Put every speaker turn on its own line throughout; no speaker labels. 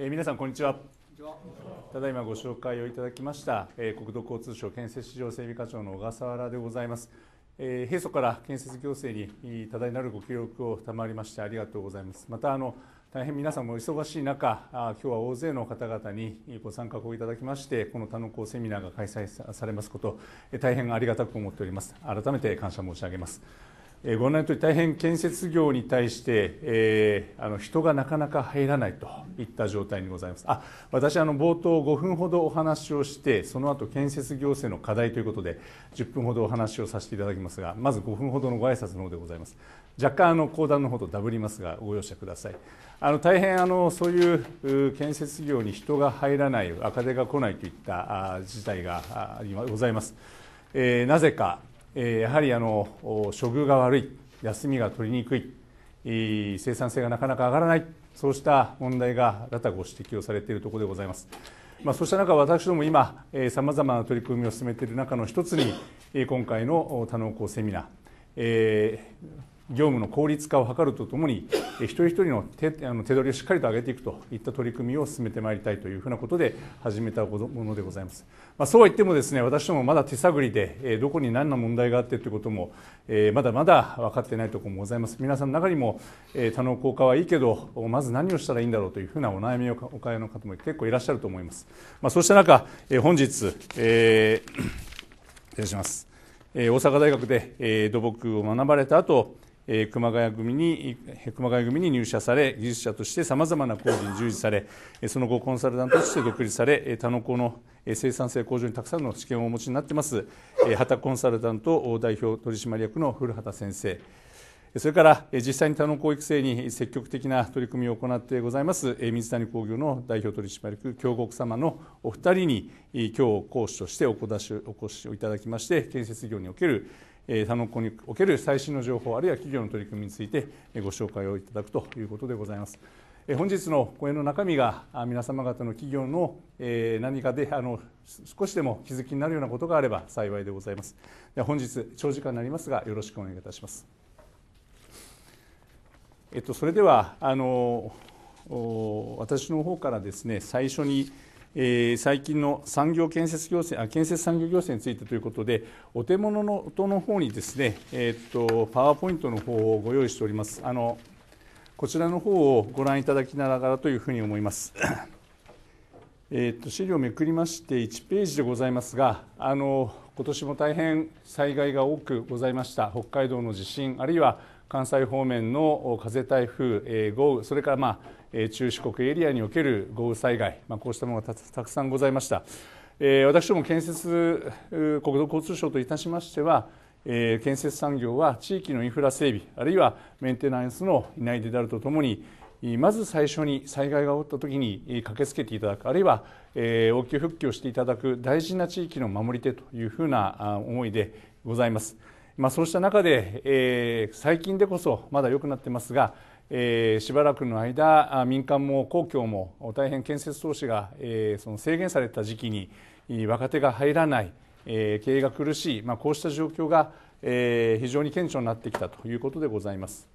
え皆さんこんにちはただいまご紹介をいただきました、え国土交通省建設市場整備課長の小笠原でございます、え平素から建設行政に多大なるご協力を賜りましてありがとうございますまたあの大変皆さんも忙しい中あ今日は大勢の方々にご参加をいただきましてこの田野校セミナーが開催されますこと大変ありがたく思っております改めて感謝申し上げますご案内と大変建設業に対して、えー、あの人がなかなか入らないといった状態にございますあ私あの冒頭5分ほどお話をしてその後建設行政の課題ということで10分ほどお話をさせていただきますがまず5分ほどのご挨拶の方でございます若干あの講談の方とダブりますがご容赦くださいあの大変あのそういう建設業に人が入らない赤手が来ないといった事態がございます、えー、なぜかやはりあの処遇が悪い、休みが取りにくい、生産性がなかなか上がらない、そうした問題が多々ご指摘をされているところでございます。まあ、そうした中、私ども今、さまざまな取り組みを進めている中の一つに、今回の多能工セミナー、えー、業務の効率化を図るとともに一人一人の手あの手取りをしっかりと上げていくといった取り組みを進めてまいりたいというふうなことで始めたものでございます、まあ、そうは言ってもですね私どもまだ手探りでどこに何の問題があってということもまだまだ分かってないところもございます皆さんの中にも多能効果はいいけどまず何をしたらいいんだろうというふうなお悩みをお買いの方も結構いらっしゃると思います、まあ、そうした中本日、えー、失礼します大阪大学で土木を学ばれた後熊谷組に熊谷組に入社され技術者としてさまざまな工事に従事されその後コンサルタントとして独立され田野湖の生産性向上にたくさんの知見をお持ちになってます畑コンサルタント代表取締役の古畑先生それから実際に田野湖育成に積極的な取り組みを行ってございます水谷工業の代表取締役京極様のお二人に今日講師としてお越しをいただきまして建設業におけるサノコにおける最新の情報あるいは企業の取り組みについてご紹介をいただくということでございます。本日の講演の中身が皆様方の企業の何かであの少しでも気づきになるようなことがあれば幸いでございます。で本日長時間になりますがよろしくお願いいたします。えっとそれではあの私の方からですね最初にえー、最近の産業建設行政あ建設産業行政についてということでお手物の音の方にですね、えー、っとパワーポイントの方をご用意しておりますあのこちらの方をご覧いただきながらというふうに思います。えっと資料をめくりまして1ページでございますがあの今年も大変災害が多くございました北海道の地震あるいは関西方面の風、台風、えー、豪雨それから、まあ、中四国エリアにおける豪雨災害、まあ、こうしたものがたくさんございました、えー、私ども建設国土交通省といたしましては、えー、建設産業は地域のインフラ整備あるいはメンテナンスの担い手であるとともにまず最初に災害が起きたときに駆けつけていただくあるいは応急復旧をしていただく大事な地域の守り手というふうな思いでございます。まあ、そうした中で、えー、最近でこそまだ良くなってますが、えー、しばらくの間民間も公共も大変建設投資が、えー、その制限された時期に若手が入らない、えー、経営が苦しい、まあ、こうした状況が、えー、非常に顕著になってきたということでございます。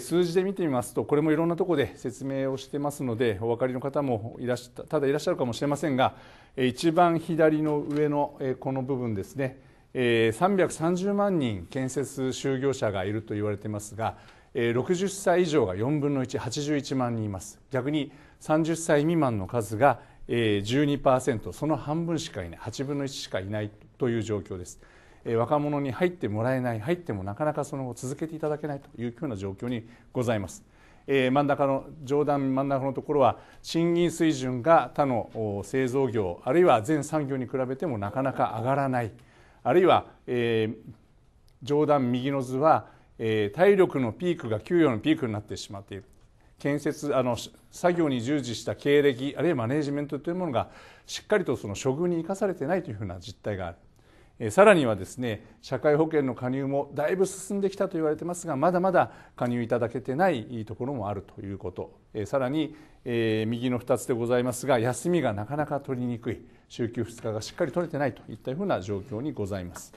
数字で見てみますと、これもいろんなところで説明をしてますので、お分かりの方もいらしただいらっしゃるかもしれませんが、一番左の上のこの部分ですね、え330万人建設就業者がいると言われていますが、え60歳以上が4分の181万人います逆に30歳未満の数が、えー、12%その半分しかいない8分の1しかいないという状況です、え若者に入ってもらえない入ってもなかなかその後続けていただけないというような状況にございます、え真ん中の上段真ん中のところは賃金水準が他の製造業あるいは全産業に比べてもなかなか上がらないあるいは、えー、上段右の図は、えー、体力のピークが給与のピークになってしまっている建設あの作業に従事した経歴あるいはマネジメントというものがしっかりとその処遇に生かされてないというふうな実態があるさらにはですね社会保険の加入もだいぶ進んできたと言われてますがまだまだ加入いただけてないところもあるということさらに右の2つでございますが休みがなかなか取りにくい週休2日がしっかり取れてないといったような状況にございます。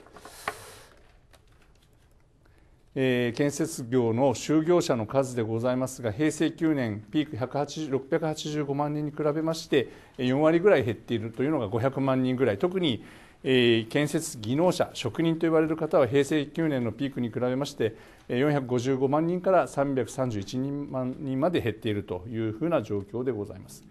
え建設業の就業者の数でございますが平成9年ピーク685万人に比べまして4割ぐらい減っているというのが500万人ぐらい特にえ建設技能者職人と呼ばれる方は平成9年のピークに比べまして455万人から331万人まで減っているというふうな状況でございます。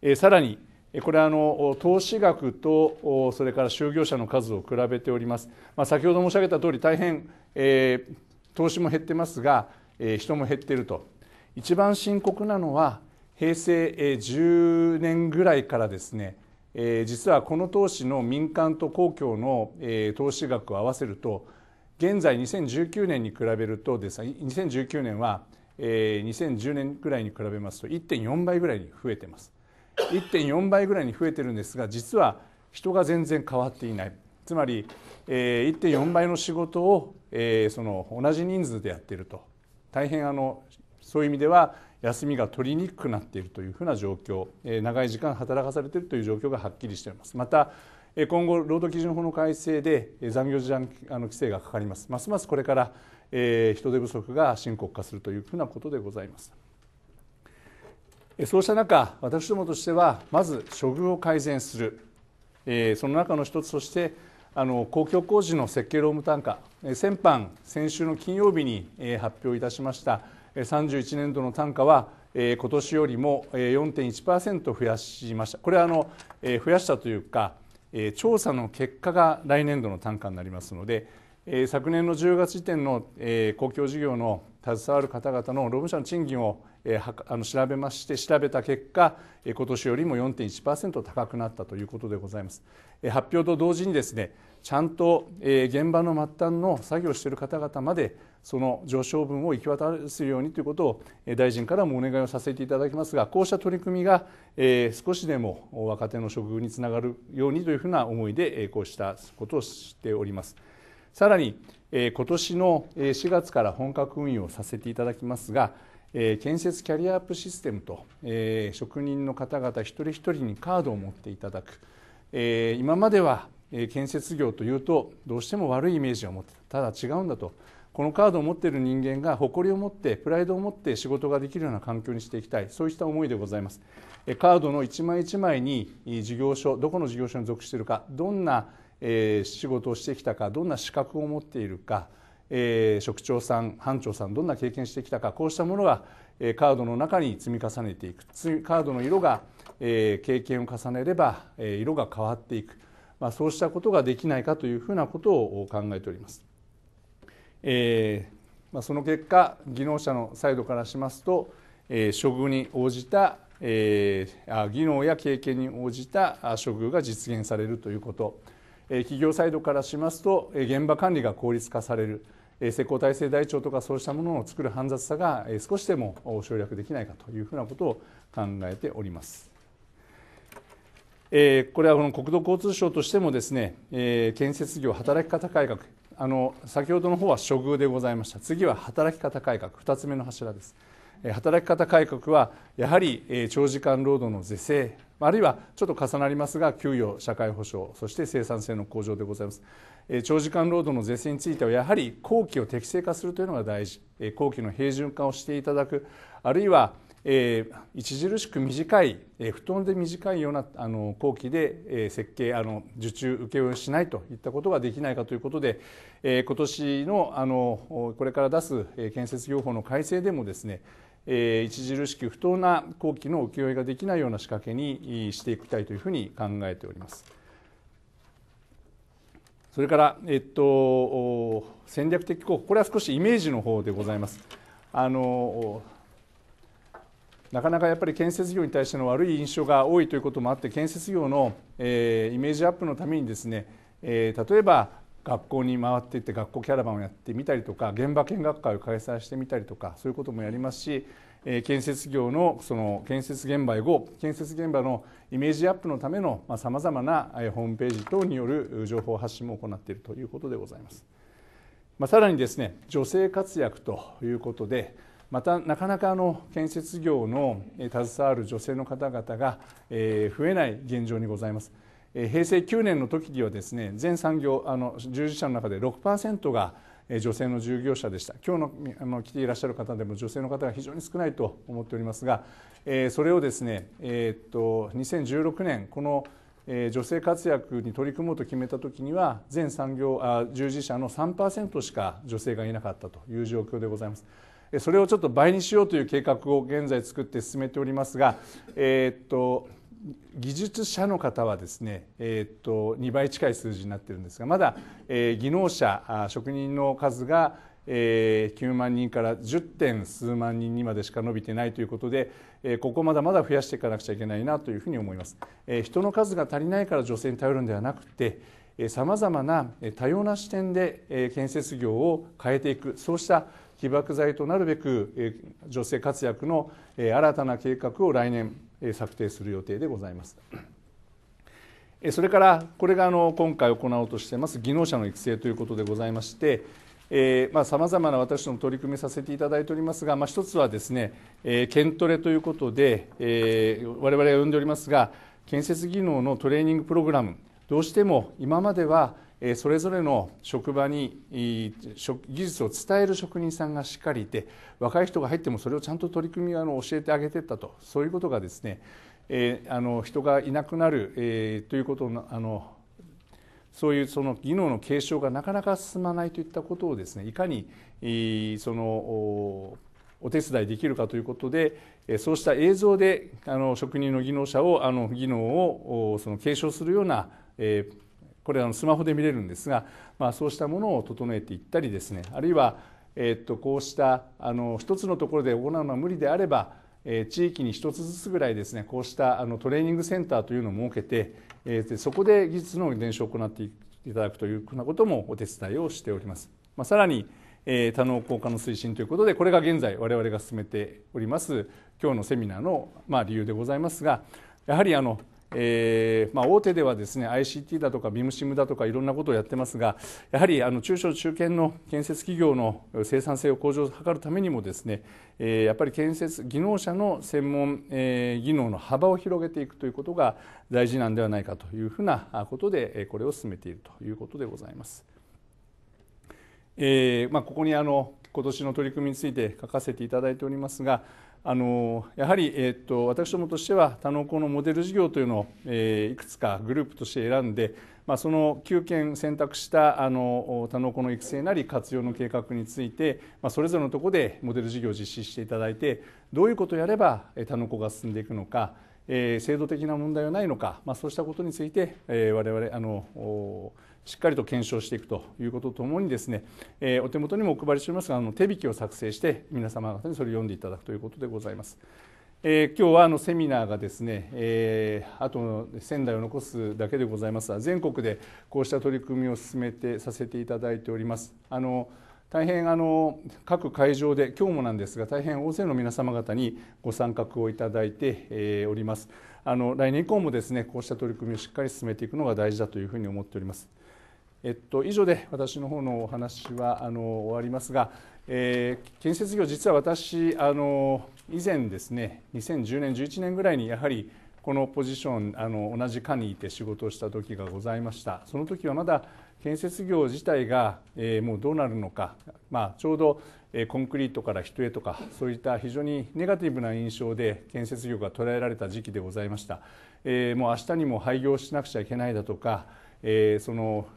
えさらにこれはあの投資額とそれから就業者の数を比べております、まあ、先ほど申し上げた通り大変、えー、投資も減ってますが、えー、人も減っていると一番深刻なのは平成10年ぐらいからですねえ実はこの投資の民間と公共の、え投資額を合わせると現在2019年に比べるとですね2019年は、え2010年ぐらいに比べますと1.4倍ぐらいに増えてます1.4倍ぐらいに増えてるんですが実は人が全然変わっていないつまり、え1.4倍の仕事を、えその同じ人数でやっていると大変あのそういう意味では休みが取りにくくなっているというふうな状況、え長い時間働かされているという状況がはっきりしています。また今後、労働基準法の改正で残業時間規制がかかります、ますますこれから、え人手不足が深刻化するというふうなことでございます。そうした中、私どもとしては、まず処遇を改善する、えその中の一つとして、あの公共工事の設計労務単価、先般、先週の金曜日に発表いたしました。31年度の単価は今年よりも4.1%増やしましたこれはあの増やしたというか調査の結果が来年度の単価になりますので昨年の10月時点の公共事業の携わる方々の労務者の賃金を、えー、あの調べまして調べた結果、えー、今年よりも4.1%高くなったということでございます、えー、発表と同時にですねちゃんと、えー、現場の末端の作業している方々までその上昇分を行き渡らせるようにということを、えー、大臣からもお願いをさせていただきますがこうした取り組みが、えー、少しでも若手の処遇につながるようにというふうな思いで、えー、こうしたことをしております。さらにえ今年の4月から本格運用させていただきますが、え建設キャリアアップシステムと、え職人の方々一人一人にカードを持っていただく、え今までは建設業というとどうしても悪いイメージを持ってただ違うんだとこのカードを持っている人間が誇りを持ってプライドを持って仕事ができるような環境にしていきたいそういった思いでございますカードの一枚一枚に事業所どこの事業所に属しているかどんなえ仕事をしてきたかどんな資格を持っているか、え職長さん班長さんどんな経験してきたかこうしたものが、えカードの中に積み重ねていくカードの色が、え経験を重ねれば、え色が変わっていく、まあ、そうしたことができないかというふうなことを考えております。えまあ、その結果技能者のサイドからしますと、え処遇に応じたえ技能や経験に応じた処遇が実現されるということ企業サイドからしますと現場管理が効率化される施工体制台帳とかそうしたものを作る煩雑さが少しでも省略できないかというふうなことを考えております。これはこの国土交通省としてもですね建設業働き方改革あの先ほどの方は処遇でございました次は働き方改革2つ目の柱です働き方改革はやはり長時間労働の是正あるいはちょっと重なりますが給与社会保障そして生産性の向上でございます、長時間労働の是正についてはやはり工期を適正化するというのが大事、工期の平準化をしていただくあるいは著しく短い、布団で短いような工期で、設計あの受注請負をしないといったことができないかということで、今年ののこれから出す建設業法の改正でもですねえー、著しく不当な工期の請負ができないような仕掛けにしていきたいというふうに考えております。それから、えっと、戦略的候補、これは少しイメージの方でございます。あのなかなかやっぱり建設業に対しての悪い印象が多いということもあって建設業の、えー、イメージアップのためにですね、えー、例えば学校に回っていって学校キャラバンをやってみたりとか現場見学会を開催してみたりとかそういうこともやりますし、え建設業のその建設現場へ後建設現場のイメージアップのためのさまざ、まなホームページ等による情報発信も行っているということでございます。まあ、さらにですね女性活躍ということでまたなかなかあの建設業の携わる女性の方々が、え増えない現状にございます。平成9年の時にはですね全産業あの従事者の中で6%が女性の従業者でした今日のあの来ていらっしゃる方でも女性の方が非常に少ないと思っておりますが、えー、それをですね、えー、っと2016年この女性活躍に取り組もうと決めた時には全産業あ従事者の3%しか女性がいなかったという状況でございます。それをちょっと倍にしようという計画を現在作って進めておりますが、えー、っと技術者の方はですね、えー、っと2倍近い数字になってるんですがまだ、えー、技能者職人の数が、えー、9万人から10点数万人にまでしか伸びてないということで、えー、ここまだまだ増やしていかなくちゃいけないなというふうに思います。えー、人の数が足りないから女性に頼るんではなくてさまざまな多様な視点で建設業を変えていくそうした起爆剤となるべく女性活躍の新たな計画を来年策定する予定でございます。それからこれがあの今回行おうとしています技能者の育成ということでございましてさまざ、まな私ども取り組みさせていただいておりますが、まあ、一つはですね、えー、トレということで、え我々が呼んでおりますが建設技能のトレーニングプログラムどうしても今まではそれぞれの職場に技術を伝える職人さんがしっかりいて若い人が入ってもそれをちゃんと取り組みを教えてあげてったとそういうことがですね、あの人がいなくなる、ということのあのそういうその技能の継承がなかなか進まないといったことをですねいかに、そのお手伝いできるかということでそうした映像であの職人の技能者をあの技能をその継承するような、えーこれあのスマホで見れるんですが、まあ、そうしたものを整えていったりですねあるいは、えっとこうしたあの一つのところで行うのは無理であれば地域に1つずつぐらいですねこうしたあのトレーニングセンターというのを設けて、えー、そこで技術の伝承を行っていただくというふうなこともお手伝いをしております。まあ、さらに、え多能効果の推進ということでこれが現在我々が進めております今日のセミナーの、まあ、理由でございますがやはりあのえーまあ、大手ではですね ICT だとかビムシムだとかいろんなことをやってますがやはりあの中小中堅の建設企業の生産性を向上を図るためにもですね、えー、やっぱり建設技能者の専門、えー、技能の幅を広げていくということが大事なんではないかというふうなことでこれを進めているということでございます。えーまあ、ここにあの今年の取り組みについて書かせていただいておりますがあのやはり、えーと、私どもとしては他能工のモデル事業というのを、えー、いくつかグループとして選んで、まあ、その9件選択したあの他能工の育成なり活用の計画について、まあ、それぞれのところでモデル事業を実施していただいてどういうことをやれば他能工が進んでいくのか、えー、制度的な問題はないのか、まあ、そうしたことについて、えー、我々あのしっかりと検証していくということとともにですね、えー、お手元にもお配りしておりますがあの手引きを作成して皆様方にそれを読んでいただくということでございます。えー、今日はあのセミナーがですね、えー、あと仙台を残すだけでございますが全国でこうした取り組みを進めてさせていただいております。あの大変あの各会場で今日もなんですが大変大勢の皆様方にご参画をいただいて、おります。あの来年以降もですねこうした取り組みをしっかり進めていくのが大事だというふうに思っております。えっと、以上で私の方のお話はあの終わりますが、えー、建設業、実は私あの以前ですね2010年、11年ぐらいにやはりこのポジションあの同じ課にいて仕事をした時がございましたその時はまだ建設業自体が、えー、もうどうなるのか、まあ、ちょうどコンクリートから人へとかそういった非常にネガティブな印象で建設業が捉えられた時期でございました、えー、もう明日にも廃業しなくちゃいけないだとか、えー、その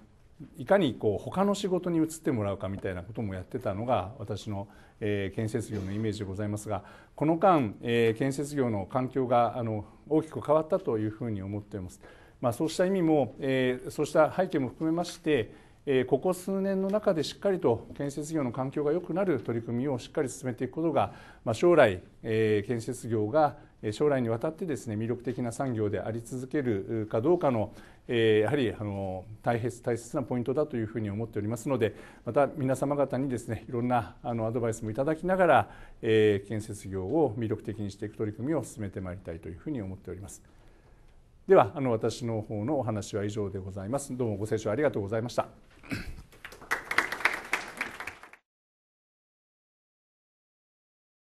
いかにこう他の仕事に移ってもらうかみたいなこともやってたのが私の、えー、建設業のイメージでございますがこの間、えー、建設業の環境があの大きく変わったというふうに思っています。まあ、そうした意味も、えー、そうした背景も含めましてここ数年の中でしっかりと建設業の環境が良くなる取り組みをしっかり進めていくことが、ま将来、建設業が将来にわたってですね魅力的な産業であり続けるかどうかのやはりあの大切大切なポイントだというふうに思っておりますのでまた皆様方にですねいろんなあのアドバイスもいただきながら建設業を魅力的にしていく取り組みを進めてまいりたいというふうに思っております。ではあの私の方のお話は以上でございますどうもご清聴ありがとうございました